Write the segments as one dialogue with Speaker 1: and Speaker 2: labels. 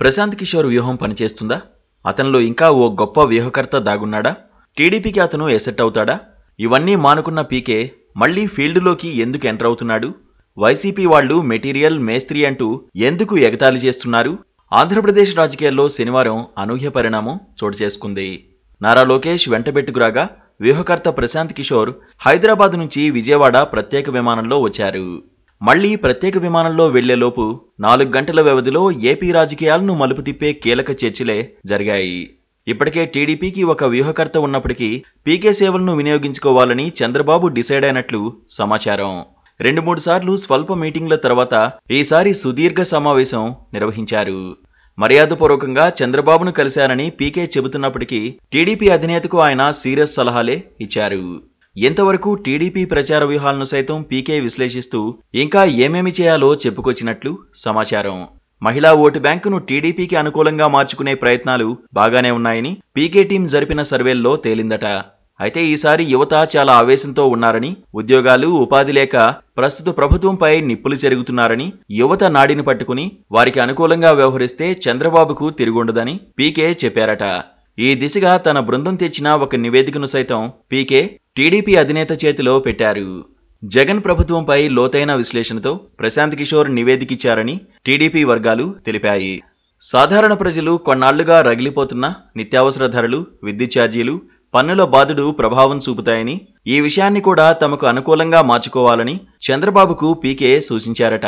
Speaker 1: ప్రశాంత్ కిషోర్ వ్యూహం పనిచేస్తుందా అతనిలో ఇంకా ఓ గొప్ప వ్యూహకర్త దాగున్నాడా టీడీపీకి అతను ఎసెట్ అవుతాడా ఇవన్నీ మానుకున్న పీకే మళ్లీ ఫీల్డ్లోకి ఎందుకు ఎంటర్ అవుతున్నాడు వైసీపీ వాళ్లు మెటీరియల్ మేస్త్రి అంటూ ఎందుకు ఎగతాళి చేస్తున్నారు ఆంధ్రప్రదేశ్ రాజకీయాల్లో శనివారం అనూహ్య పరిణామం చోటు చేసుకుంది నారా లోకేష్ వెంటబెట్టుకురాగా వ్యూహకర్త ప్రశాంత్ కిషోర్ హైదరాబాద్ నుంచి విజయవాడ ప్రత్యేక విమానంలో వచ్చారు మళ్లీ ప్రత్యేక విమానంలో వెళ్లేలోపు నాలుగు గంటల వ్యవధిలో ఏపీ రాజకీయాలను మలుపు తిప్పే కీలక చర్చలే జరిగాయి ఇప్పటికే టీడీపీకి ఒక వ్యూహకర్త ఉన్నప్పటికీ పీకే సేవలను వినియోగించుకోవాలని చంద్రబాబు డిసైడ్ అయినట్లు సమాచారం రెండు మూడు సార్లు స్వల్ప మీటింగ్ల తర్వాత ఈసారి సుదీర్ఘ సమావేశం నిర్వహించారు మర్యాదపూర్వకంగా చంద్రబాబును కలిశారని పీకే చెబుతున్నప్పటికీ టీడీపీ అధినేతకు ఆయన సీరియస్ సలహాలే ఇచ్చారు ఇంతవరకు టీడీపీ ప్రచార వ్యూహాలను సైతం పీకే విశ్లేషిస్తూ ఇంకా ఏమేమి చేయాలో చెప్పుకొచ్చినట్లు సమాచారం మహిళా ఓటు బ్యాంకును టీడీపీకి అనుకూలంగా మార్చుకునే ప్రయత్నాలు బాగానే ఉన్నాయని పీకే టీం జరిపిన సర్వేల్లో తేలిందట అయితే ఈసారి యువత చాలా ఆవేశంతో ఉన్నారని ఉద్యోగాలు ఉపాధి లేక ప్రస్తుత ప్రభుత్వంపై నిప్పులు జరుగుతున్నారని యువత నాడిని పట్టుకుని వారికి అనుకూలంగా వ్యవహరిస్తే చంద్రబాబుకు తిరుగుండదని పీకే చెప్పారట ఈ దిశగా తన బృందం తెచ్చిన ఒక నివేదికను సైతం పీకే టీడీపీ అధినేత చేతిలో పెట్టారు జగన్ ప్రభుత్వంపై లోతైన విశ్లేషణతో ప్రశాంత్ కిషోర్ నివేదికిచ్చారని టీడీపీ వర్గాలు తెలిపాయి సాధారణ ప్రజలు కొన్నాళ్లుగా రగిలిపోతున్న నిత్యావసర ధరలు విద్యుత్ ఛార్జీలు పన్నుల బాధుడు ప్రభావం చూపుతాయని ఈ విషయాన్ని కూడా తమకు అనుకూలంగా మార్చుకోవాలని చంద్రబాబుకు పీకే సూచించారట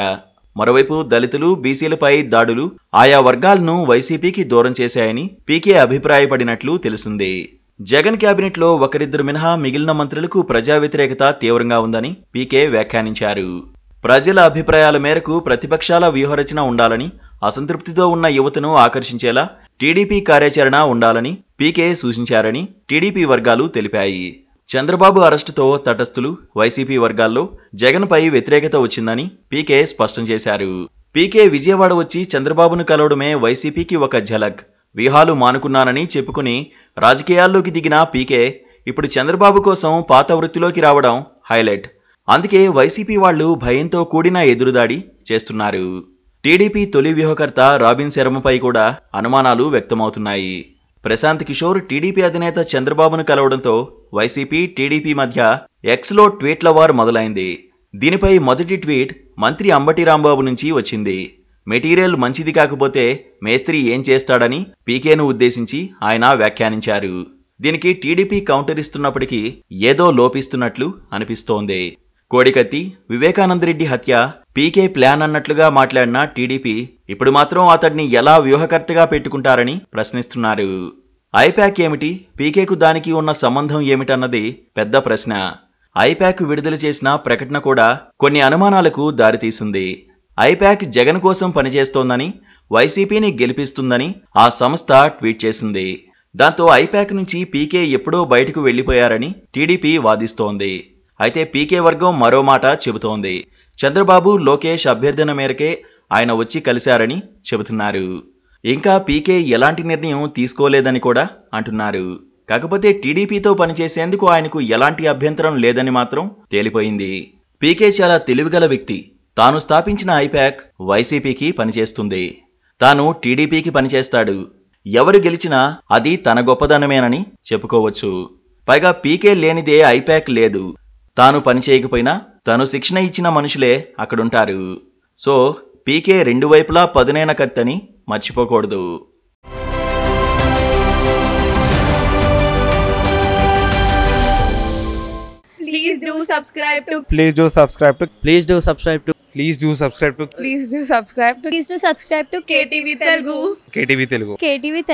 Speaker 1: మరోవైపు దళితులు బీసీలపై దాడులు ఆయా వర్గాలను వైసీపీకి దూరం చేశాయని పీకే అభిప్రాయపడినట్లు తెలిసింది జగన్ క్యాబినెట్లో ఒకరిద్దరు మినహా మిగిలిన మంత్రులకు ప్రజా వ్యతిరేకత తీవ్రంగా ఉందని పీకే వ్యాఖ్యానించారు ప్రజల అభిప్రాయాల మేరకు ప్రతిపక్షాల వ్యూహరచన ఉండాలని అసంతృప్తితో ఉన్న యువతను ఆకర్షించేలా టీడీపీ కార్యాచరణ ఉండాలని పీకే సూచించారని టీడీపీ వర్గాలు తెలిపాయి చంద్రబాబు అరెస్టుతో తటస్థులు వైసీపీ వర్గాల్లో జగన్పై వ్యతిరేకత వచ్చిందని పీకే స్పష్టం చేశారు పీకే విజయవాడ వచ్చి చంద్రబాబును కలవడమే వైసీపీకి ఒక ఝలక్ వ్యూహాలు మానుకున్నానని చెప్పుకుని రాజకీయాల్లోకి దిగిన పీకే ఇప్పుడు చంద్రబాబు కోసం పాత వృత్తిలోకి రావడం హైలైట్ అందుకే వైసీపీ వాళ్ళు భయంతో కూడిన ఎదురుదాడి చేస్తున్నారు టీడీపీ తొలి వ్యూహకర్త రాబిన్ శర్మపై కూడా అనుమానాలు వ్యక్తమవుతున్నాయి ప్రశాంత్ కిషోర్ టీడీపీ అధినేత చంద్రబాబును కలవడంతో వైసీపీ టీడీపీ మధ్య ఎక్స్లో ట్వీట్ల వారు మొదలైంది దీనిపై మొదటి ట్వీట్ మంత్రి అంబటి రాంబాబు నుంచి వచ్చింది మెటీరియల్ మంచిది కాకపోతే మేస్త్రి ఏం చేస్తాడని పీకేను ఉద్దేశించి ఆయన వ్యాఖ్యానించారు దీనికి టీడీపీ కౌంటర్ ఇస్తున్నప్పటికీ ఏదో లోపిస్తున్నట్లు అనిపిస్తోంది కోడికత్తి వివేకానందరెడ్డి హత్య పీకే ప్లాన్ అన్నట్లుగా మాట్లాడిన టీడీపీ ఇప్పుడు మాత్రం అతడిని ఎలా వ్యూహకర్తగా పెట్టుకుంటారని ప్రశ్నిస్తున్నారు ఐప్యాక్ ఏమిటి పీకేకు దానికి ఉన్న సంబంధం ఏమిటన్నది పెద్ద ప్రశ్న ఐప్యాక్ విడుదల చేసిన ప్రకటన కూడా కొన్ని అనుమానాలకు దారితీసింది ఐప్యాక్ జగన్ కోసం పనిచేస్తోందని వైసీపీని గెలిపిస్తుందని ఆ సంస్థ ట్వీట్ చేసింది దాంతో ఐప్యాక్ నుంచి పీకే ఎప్పుడో బయటకు వెళ్లిపోయారని టీడీపీ వాదిస్తోంది అయితే పీకే వర్గం మరో మాట చెబుతోంది చంద్రబాబు లోకేష్ అభ్యర్థన మేరకే ఆయన వచ్చి కలిశారని చెబుతున్నారు ఇంకా పీకే ఎలాంటి నిర్ణయం తీసుకోలేదని కూడా అంటున్నారు కాకపోతే టీడీపీతో పనిచేసేందుకు ఆయనకు ఎలాంటి అభ్యంతరం లేదని మాత్రం తేలిపోయింది పీకే చాలా తెలివిగల వ్యక్తి తాను స్థాపించిన ఐపాక్ వైసీపీకి పనిచేస్తుంది తాను టీడీపీకి పనిచేస్తాడు ఎవరు గెలిచినా అది తన గొప్పదనమేనని చెప్పుకోవచ్చు పైగా పీకే లేనిదే ఐపాక్ లేదు తాను పనిచేయకపోయినా తను శిక్షణ ఇచ్చిన మనుషులే అక్కడుంటారు సో పీకే రెండు వైపులా పదునైన అని మర్చిపోకూడదు please do subscribe please do subscribe please do do subscribe please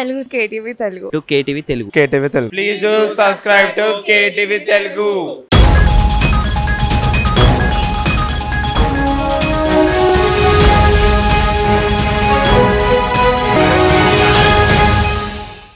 Speaker 1: please